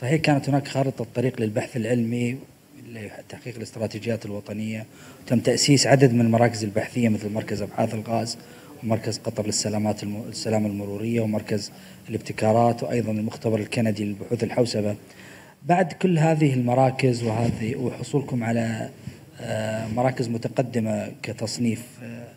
صحيح كانت هناك خارطة طريق للبحث العلمي لتحقيق الاستراتيجيات الوطنية تم تأسيس عدد من المراكز البحثية مثل مركز أبحاث الغاز ومركز قطر للسلامات الم... السلامة المرورية ومركز الابتكارات وأيضا المختبر الكندي للبحوث الحوسبة بعد كل هذه المراكز وهذه وحصولكم على آه، مراكز متقدمة كتصنيف آه،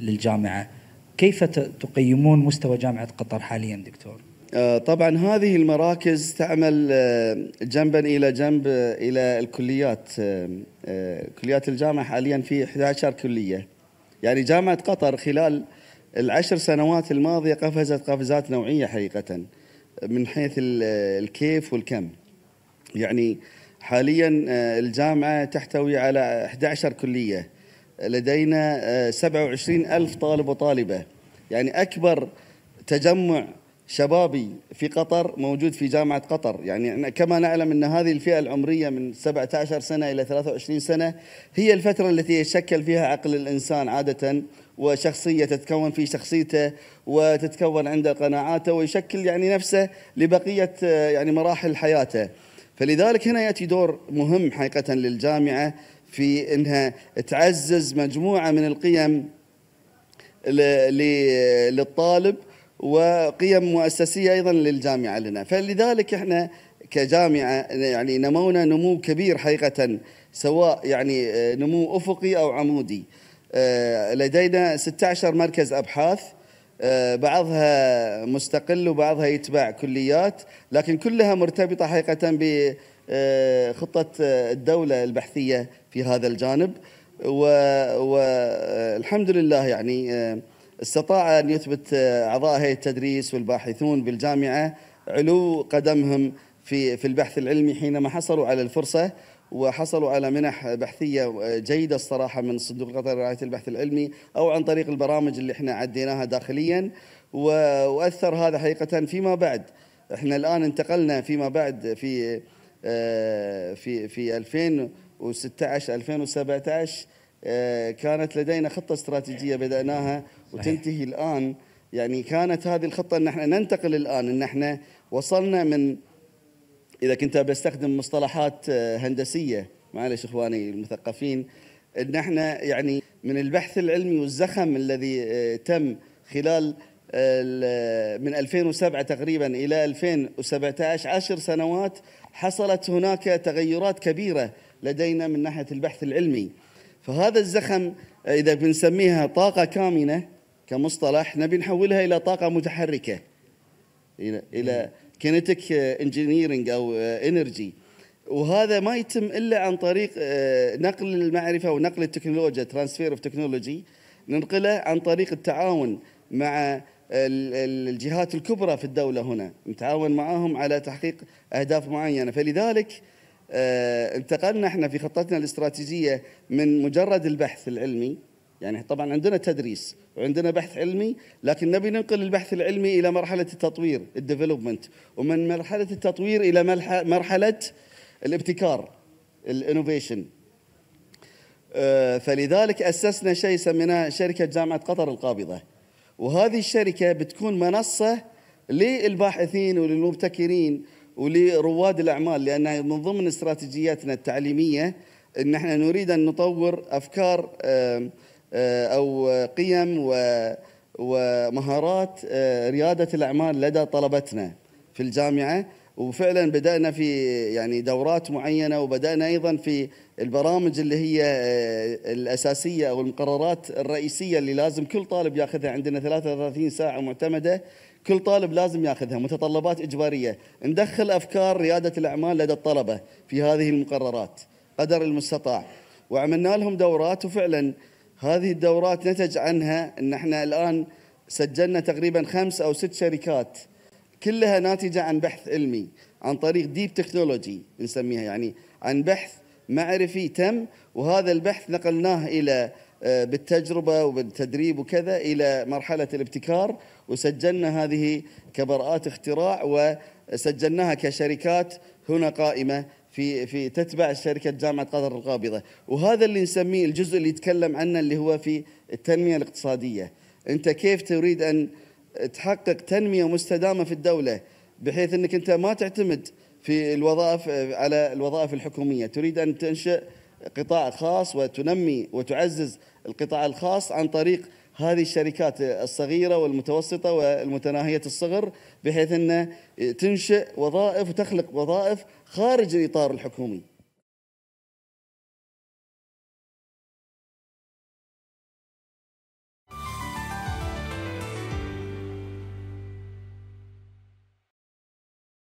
للجامعة كيف تقيمون مستوى جامعة قطر حاليا دكتور؟ آه، طبعا هذه المراكز تعمل آه، جنبا الى جنب آه، الى الكليات كليات الجامعه حاليا في 11 كليه يعني جامعه قطر خلال العشر سنوات الماضيه قفزت قفزات نوعيه حقيقه من حيث الكيف والكم يعني حاليا الجامعه تحتوي على 11 كليه لدينا 27 ألف طالب وطالبة يعني أكبر تجمع شبابي في قطر موجود في جامعة قطر يعني كما نعلم أن هذه الفئة العمرية من 17 سنة إلى 23 سنة هي الفترة التي يتشكل فيها عقل الإنسان عادة وشخصية تتكون في شخصيته وتتكون عند قناعاته ويشكل يعني نفسه لبقية يعني مراحل حياته فلذلك هنا يأتي دور مهم حقيقة للجامعة في أنها تعزز مجموعة من القيم للطالب وقيم مؤسسيه ايضا للجامعه لنا فلذلك احنا كجامعه يعني نمونا نمو كبير حقيقه سواء يعني آه، نمو افقي او عمودي آه، لدينا 16 مركز ابحاث آه، بعضها مستقل وبعضها يتبع كليات لكن كلها مرتبطه حقيقه بخطه الدوله البحثيه في هذا الجانب والحمد لله يعني استطاع أن يثبت أعضاء هيئة التدريس والباحثون بالجامعة علو قدمهم في في البحث العلمي حينما حصلوا على الفرصة وحصلوا على منح بحثية جيدة الصراحة من صندوق قطر لرعاية البحث العلمي أو عن طريق البرامج اللي احنا عديناها داخليا وأثر هذا حقيقة فيما بعد احنا الآن انتقلنا فيما بعد في آه، في في 2016 2017 آه، كانت لدينا خطة استراتيجية بدأناها وتنتهي الآن يعني كانت هذه الخطة أن احنا ننتقل الآن أن احنا وصلنا من إذا كنت بستخدم مصطلحات آه، هندسية معلش إخواني المثقفين أن احنا يعني من البحث العلمي والزخم الذي آه، تم خلال آه، من 2007 تقريبا إلى 2017 عشر سنوات حصلت هناك تغيرات كبيرة لدينا من ناحية البحث العلمي فهذا الزخم إذا بنسميها طاقة كامنة كمصطلح نبي نحولها الى طاقه متحركه الى الى كينيتيك انجينيرنج آه، او انرجي آه، وهذا ما يتم الا عن طريق آه، نقل المعرفه ونقل التكنولوجيا ترانسفير اوف تكنولوجي ننقله عن طريق التعاون مع الجهات الكبرى في الدوله هنا نتعاون معاهم على تحقيق اهداف معينه فلذلك انتقلنا احنا في خطتنا الاستراتيجيه من مجرد البحث العلمي يعني طبعا عندنا تدريس وعندنا بحث علمي لكن نبي ننقل البحث العلمي الى مرحله التطوير الديفلوبمنت ومن مرحله التطوير الى مرحله الابتكار الانوفيشن آه، فلذلك اسسنا شيء سميناه شركه جامعه قطر القابضه وهذه الشركه بتكون منصه للباحثين وللمبتكرين ولرواد الاعمال لان من ضمن استراتيجياتنا التعليميه ان احنا نريد ان نطور افكار آه، او قيم ومهارات آه، رياده الاعمال لدى طلبتنا في الجامعه وفعلا بدانا في يعني دورات معينه وبدانا ايضا في البرامج اللي هي آه، الاساسيه او المقررات الرئيسيه اللي لازم كل طالب ياخذها عندنا 33 ساعه معتمده كل طالب لازم ياخذها متطلبات اجباريه ندخل افكار رياده الاعمال لدى الطلبه في هذه المقررات قدر المستطاع وعملنا لهم دورات وفعلا هذه الدورات نتج عنها ان احنا الان سجلنا تقريبا خمس او ست شركات كلها ناتجه عن بحث علمي عن طريق ديب تكنولوجي نسميها يعني عن بحث معرفي تم وهذا البحث نقلناه الى آه، بالتجربه وبالتدريب وكذا الى مرحله الابتكار وسجلنا هذه كبراءات اختراع وسجلناها كشركات هنا قائمه في في تتبع شركه جامعه قطر القابضه وهذا اللي نسميه الجزء اللي يتكلم عنه اللي هو في التنميه الاقتصاديه انت كيف تريد ان تحقق تنميه مستدامه في الدوله بحيث انك انت ما تعتمد في الوظائف على الوظائف الحكوميه تريد ان تنشئ قطاع خاص وتنمي وتعزز القطاع الخاص عن طريق هذه الشركات الصغيرة والمتوسطة والمتناهية الصغر بحيث أنها تنشئ وظائف وتخلق وظائف خارج الإطار الحكومي